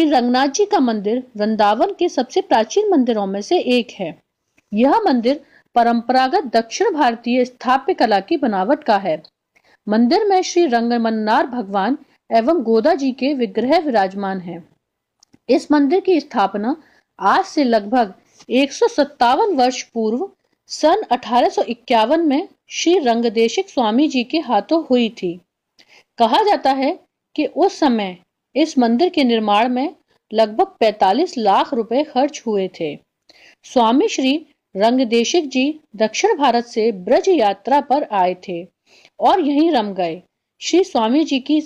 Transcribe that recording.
श्री रंगनाथ जी का मंदिर वृंदावन के सबसे प्राचीन मंदिरों में से एक है यह मंदिर परंपरागत दक्षिण भारतीय स्थापित कला की बनावट का है मंदिर में श्री रंगमन्नार भगवान एवं गोदा जी के विग्रह विराजमान हैं। इस मंदिर की स्थापना आज से लगभग एक वर्ष पूर्व सन 1851 में श्री रंगदेशिक स्वामी जी के हाथों हुई थी कहा जाता है कि उस समय इस मंदिर के निर्माण में लगभग 45 लाख रुपए खर्च हुए थे स्वामी श्री रंगदेशिक जी दक्षिण भारत से ब्रज यात्रा पर आए थे और यहीं रम गए श्री स्वामी जी की